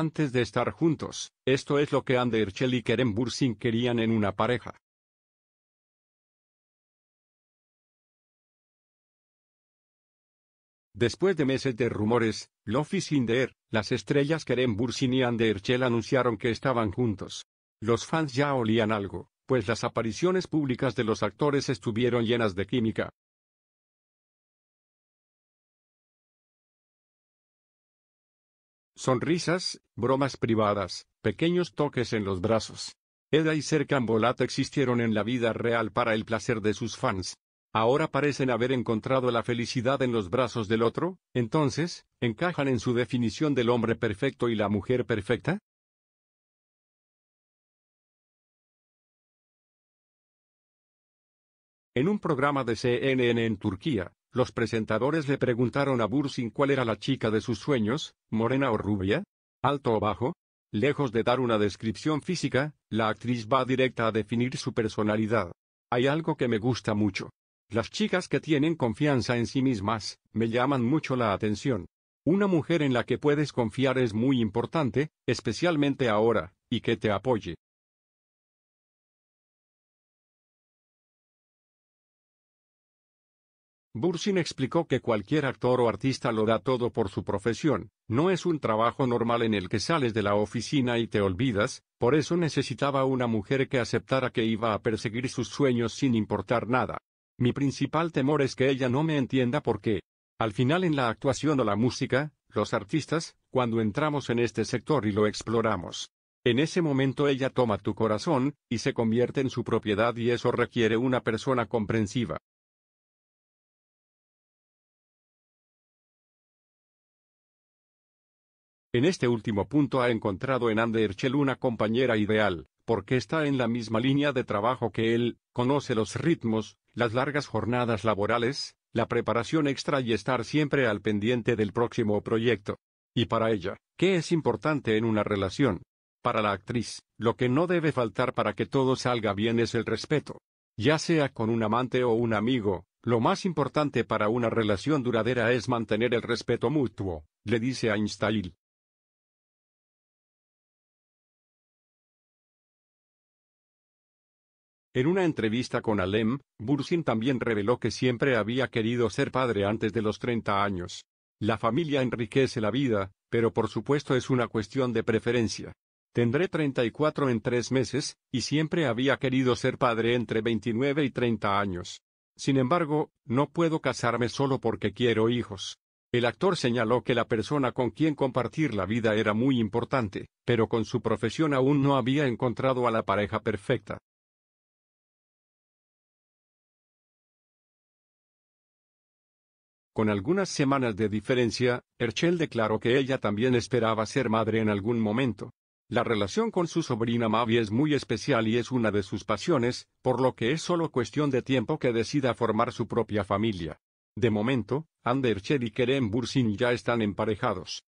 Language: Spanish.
Antes de estar juntos, esto es lo que Anderchel y Keren Bursin querían en una pareja. Después de meses de rumores, Lofi Sinder, las estrellas Keren Bursin y Anderchel anunciaron que estaban juntos. Los fans ya olían algo, pues las apariciones públicas de los actores estuvieron llenas de química, Sonrisas, bromas privadas, pequeños toques en los brazos. Eda y Serkan Bolat existieron en la vida real para el placer de sus fans. Ahora parecen haber encontrado la felicidad en los brazos del otro, entonces, ¿encajan en su definición del hombre perfecto y la mujer perfecta? En un programa de CNN en Turquía, los presentadores le preguntaron a Bursin cuál era la chica de sus sueños, morena o rubia, alto o bajo. Lejos de dar una descripción física, la actriz va directa a definir su personalidad. Hay algo que me gusta mucho. Las chicas que tienen confianza en sí mismas, me llaman mucho la atención. Una mujer en la que puedes confiar es muy importante, especialmente ahora, y que te apoye. Bursin explicó que cualquier actor o artista lo da todo por su profesión, no es un trabajo normal en el que sales de la oficina y te olvidas, por eso necesitaba una mujer que aceptara que iba a perseguir sus sueños sin importar nada. Mi principal temor es que ella no me entienda por qué. al final en la actuación o la música, los artistas, cuando entramos en este sector y lo exploramos, en ese momento ella toma tu corazón, y se convierte en su propiedad y eso requiere una persona comprensiva. En este último punto ha encontrado en Anderchel una compañera ideal, porque está en la misma línea de trabajo que él, conoce los ritmos, las largas jornadas laborales, la preparación extra y estar siempre al pendiente del próximo proyecto. Y para ella, ¿qué es importante en una relación? Para la actriz, lo que no debe faltar para que todo salga bien es el respeto. Ya sea con un amante o un amigo, lo más importante para una relación duradera es mantener el respeto mutuo, le dice Einstein. En una entrevista con Alem, Bursin también reveló que siempre había querido ser padre antes de los 30 años. La familia enriquece la vida, pero por supuesto es una cuestión de preferencia. Tendré 34 en tres meses, y siempre había querido ser padre entre 29 y 30 años. Sin embargo, no puedo casarme solo porque quiero hijos. El actor señaló que la persona con quien compartir la vida era muy importante, pero con su profesión aún no había encontrado a la pareja perfecta. Con algunas semanas de diferencia, Herschel declaró que ella también esperaba ser madre en algún momento. La relación con su sobrina Mavi es muy especial y es una de sus pasiones, por lo que es solo cuestión de tiempo que decida formar su propia familia. De momento, Ander Herschel y Kerem Bursin ya están emparejados.